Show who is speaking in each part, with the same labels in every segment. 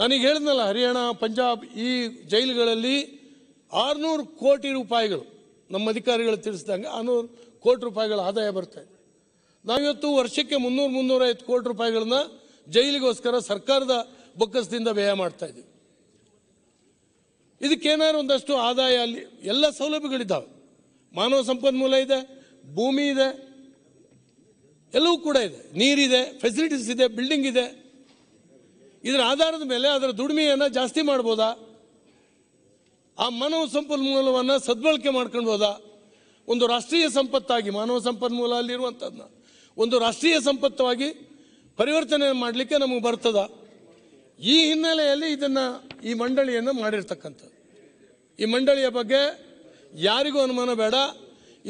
Speaker 1: ನಾನೀಗ ಹೇಳಿದ್ನಲ್ಲ ಹರಿಯಾಣ ಪಂಜಾಬ್ ಈ ಜೈಲುಗಳಲ್ಲಿ ಆರುನೂರು ಕೋಟಿ ರೂಪಾಯಿಗಳು ನಮ್ಮ ಅಧಿಕಾರಿಗಳು ತಿಳಿಸಿದಂಗೆ ಆರುನೂರು ಕೋಟಿ ರೂಪಾಯಿಗಳ ಆದಾಯ ಬರ್ತಾ ಇದೆ ನಾವಿವತ್ತು ವರ್ಷಕ್ಕೆ ಮುನ್ನೂರು ಮುನ್ನೂರೈವತ್ತು ಕೋಟಿ ರೂಪಾಯಿಗಳನ್ನ ಜೈಲಿಗೋಸ್ಕರ ಸರ್ಕಾರದ ಬೊಕ್ಕಸದಿಂದ ವ್ಯಯ ಮಾಡ್ತಾ ಇದ್ದೀವಿ ಇದಕ್ಕೇನಾದ್ರು ಒಂದಷ್ಟು ಆದಾಯ ಅಲ್ಲಿ ಎಲ್ಲ ಸೌಲಭ್ಯಗಳಿದ್ದಾವೆ ಮಾನವ ಸಂಪನ್ಮೂಲ ಇದೆ ಭೂಮಿ ಇದೆ ಎಲ್ಲವೂ ಕೂಡ ಇದೆ ನೀರಿದೆ ಫೆಸಿಲಿಟೀಸ್ ಇದೆ ಬಿಲ್ಡಿಂಗ್ ಇದೆ ಇದರ ಆಧಾರದ ಮೇಲೆ ಅದರ ದುಡಿಮೆಯನ್ನು ಜಾಸ್ತಿ ಮಾಡ್ಬೋದಾ ಆ ಮಾನವ ಸಂಪನ್ಮೂಲವನ್ನು ಸದ್ಬಳಕೆ ಮಾಡ್ಕೊಳ್ಬೋದಾ ಒಂದು ರಾಷ್ಟ್ರೀಯ ಸಂಪತ್ತಾಗಿ ಮಾನವ ಸಂಪನ್ಮೂಲ ಅಲ್ಲಿರುವಂಥದ್ದನ್ನ ಒಂದು ರಾಷ್ಟ್ರೀಯ ಸಂಪತ್ತಾಗಿ ಪರಿವರ್ತನೆ ಮಾಡಲಿಕ್ಕೆ ನಮಗೆ ಬರ್ತದ ಈ ಹಿನ್ನೆಲೆಯಲ್ಲಿ ಇದನ್ನು ಈ ಮಂಡಳಿಯನ್ನು ಮಾಡಿರ್ತಕ್ಕಂಥದ್ದು ಈ ಮಂಡಳಿಯ ಬಗ್ಗೆ ಯಾರಿಗೂ ಅನುಮಾನ ಬೇಡ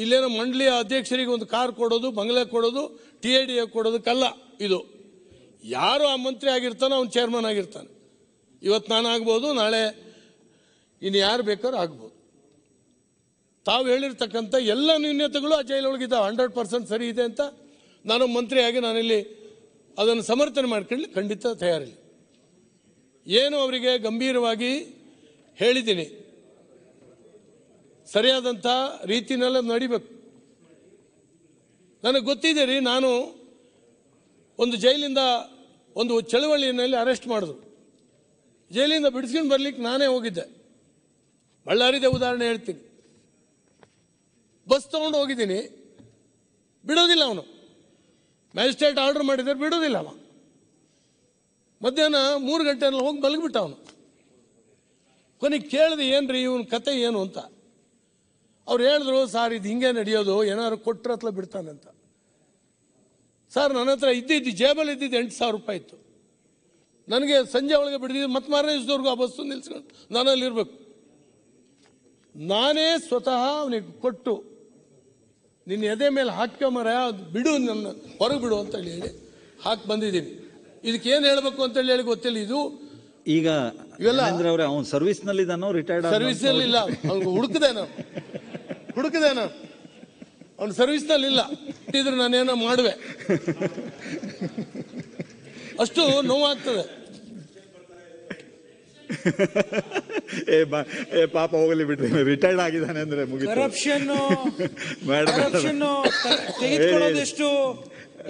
Speaker 1: ಇಲ್ಲೇನೋ ಮಂಡಳಿಯ ಅಧ್ಯಕ್ಷರಿಗೆ ಒಂದು ಕಾರ್ ಕೊಡೋದು ಬಂಗ್ಲೆ ಕೊಡೋದು ಟಿ ಐ ಡಿ ಕೊಡೋದಕ್ಕಲ್ಲ ಇದು ಯಾರು ಆ ಮಂತ್ರಿ ಆಗಿರ್ತಾನೋ ಅವ್ನು ಚೇರ್ಮನ್ ಆಗಿರ್ತಾನೆ ಇವತ್ತು ನಾನು ಆಗ್ಬೋದು ನಾಳೆ ಇನ್ನು ಯಾರು ಬೇಕಾದ್ರೂ ಆಗ್ಬೋದು ತಾವು ಹೇಳಿರ್ತಕ್ಕಂಥ ಎಲ್ಲ ನ್ಯೂನತೆಗಳು ಆ ಜೈಲೊಳಗಿದ್ದಾವೆ ಹಂಡ್ರೆಡ್ ಪರ್ಸೆಂಟ್ ಸರಿ ಇದೆ ಅಂತ ನಾನು ಮಂತ್ರಿಯಾಗಿ ನಾನಿಲ್ಲಿ ಅದನ್ನು ಸಮರ್ಥನೆ ಮಾಡ್ಕೊಳ್ಳಿ ಖಂಡಿತ ತಯಾರಿಲ್ಲ ಏನು ಅವರಿಗೆ ಗಂಭೀರವಾಗಿ ಹೇಳಿದ್ದೀನಿ ಸರಿಯಾದಂಥ ರೀತಿನೆಲ್ಲ ನಡಿಬೇಕು ನನಗೆ ಗೊತ್ತಿದೆ ರೀ ನಾನು ಒಂದು ಜೈಲಿಂದ ಒಂದು ಚಳುವಳಿಯಲ್ಲಿ ಅರೆಸ್ಟ್ ಮಾಡಿದ್ರು ಜೈಲಿಂದ ಬಿಡಿಸ್ಕೊಂಡು ಬರ್ಲಿಕ್ಕೆ ನಾನೇ ಹೋಗಿದ್ದೆ ಬಳ್ಳಾರಿದೆ ಉದಾಹರಣೆ ಹೇಳ್ತೀನಿ ಬಸ್ ತೊಗೊಂಡು ಹೋಗಿದ್ದೀನಿ ಬಿಡೋದಿಲ್ಲ ಅವನು ಮ್ಯಾಜಿಸ್ಟ್ರೇಟ್ ಆರ್ಡರ್ ಮಾಡಿದರೆ ಬಿಡೋದಿಲ್ಲ ಅವ ಮಧ್ಯಾಹ್ನ ಮೂರು ಗಂಟೆನಲ್ಲಿ ಹೋಗಿ ಮಲಗಿಬಿಟ್ಟ ಅವನು ಕೊನೆಗೆ ಕೇಳಿದೆ ಏನ್ರಿ ರೀ ಕತೆ ಏನು ಅಂತ ಅವ್ರು ಹೇಳಿದ್ರು ಸಾರ್ ಇದು ಹಿಂಗೆ ನಡೆಯೋದು ಏನಾದ್ರು ಕೊಟ್ಟರೆ ಹತ್ರ ಬಿಡ್ತಾನೆ ಅಂತ ಸರ್ ನನ್ನ ಹತ್ರ ಇದ್ದಿದ್ದು ಜೇಬಲ್ಲಿ ಇದ್ದಿದ್ದು ಎಂಟು ಸಾವಿರ ರೂಪಾಯಿ ಇತ್ತು ನನಗೆ ಸಂಜೆ ಒಳಗೆ ಬಿಡಿದ್ದು ಮತ್ತು ಮಾರನೇ ದಿವಸದವ್ರಿಗೂ ಆ ಬಸ್ಸು ನಿಲ್ಸ್ಕೊಂಡು ನಾನಲ್ಲಿರ್ಬೇಕು ನಾನೇ ಸ್ವತಃ ಅವನಿಗೆ ಕೊಟ್ಟು ನಿನ್ನ ಎದೆ ಮೇಲೆ ಹಾಕ್ಕೊಂಬರ ಅದು ಬಿಡು ನನ್ನ ಹೊರಗೆ ಬಿಡು ಅಂತೇಳಿ ಹೇಳಿ ಹಾಕಿ ಬಂದಿದ್ದೀನಿ ಇದಕ್ಕೆ ಏನು ಹೇಳಬೇಕು ಅಂತೇಳಿ ಹೇಳಿ ಗೊತ್ತಿಲ್ಲ ಇದು
Speaker 2: ಈಗ ಇವೆಲ್ಲ ಅಂದ್ರೆ ಅವ್ರೆ ಅವ್ನು ಸರ್ವಿಸ್ನಲ್ಲಿ ರಿಟೈರ್ಡ್ ಸರ್ವಿಸ್ನಲ್ಲಿ ಇಲ್ಲ
Speaker 1: ಅವ್ನಿಗೆ ನಾನು ನಾನು ಅವನು ಸರ್ವಿಸ್ನಲ್ಲಿಲ್ಲ ಇಟ್ಟಿದ್ರೆ ನಾನೇನೋ ಮಾಡುವೆ ಅಷ್ಟು ನೋವಾಗ್ತದೆ
Speaker 2: ಏ ಬಾ ಏ ಪಾಪ ಹೋಗಲಿ ಬಿಟ್ರಿ ರಿಟೈರ್ಡ್ ಆಗಿದ್ದಾನೆ ಅಂದ್ರೆ ಕರಪ್ಷನ್ ಕರಪ್ಷನ್ ತೆಗೆದುಕೊಳ್ಳೋದು ಎಷ್ಟು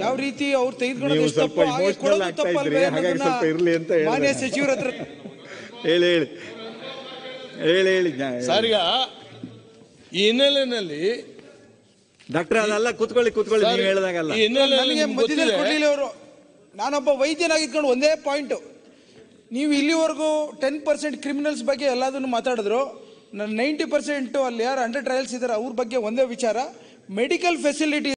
Speaker 2: ಯಾವ ರೀತಿ ಅವ್ರು ತೆಗೆದುಕೊಳ್ಳೋದು ಸ್ವಲ್ಪ ಹಾಗಾಗಿ ಸ್ವಲ್ಪ ಇರ್ಲಿ ಅಂತ ಹೇಳಿ ಮಾನ್ಯ ಸಚಿವರ ಹತ್ರ ಹೇಳಿ ಹೇಳಿ ಹೇಳಿ ಹೇಳಿ ಸಾರಿಗ
Speaker 1: ಈ ಹಿನ್ನೆಲೆಯಲ್ಲಿ ಡಾಕ್ಟರ್ ಅದೆಲ್ಲ ಕೂತ್ಕೊಳ್ಳಿ ಕೂತ್ಕೊಳ್ಳಿ ನೀವು ಹೇಳಿದಾಗಲ್ಲ ಮಧ್ಯದಲ್ಲಿ ಅವರು
Speaker 2: ನಾನೊಬ್ಬ ವೈದ್ಯನಾಗಿದ್ಕೊಂಡು ಒಂದೇ ಪಾಯಿಂಟ್ ನೀವು ಇಲ್ಲಿವರೆಗೂ ಟೆನ್ ಪರ್ಸೆಂಟ್ ಕ್ರಿಮಿನಲ್ಸ್ ಬಗ್ಗೆ ಎಲ್ಲದನ್ನು ಮಾತಾಡಿದ್ರು ನಾನು ನೈಂಟಿ ಪರ್ಸೆಂಟ್ ಅಲ್ಲಿ ಯಾರು ಅಂಡರ್ ಟ್ರಯಲ್ಸ್ ಇದ್ದಾರೆ ಅವ್ರ ಬಗ್ಗೆ ಒಂದೇ ವಿಚಾರ ಮೆಡಿಕಲ್ ಫೆಸಿಲಿಟಿ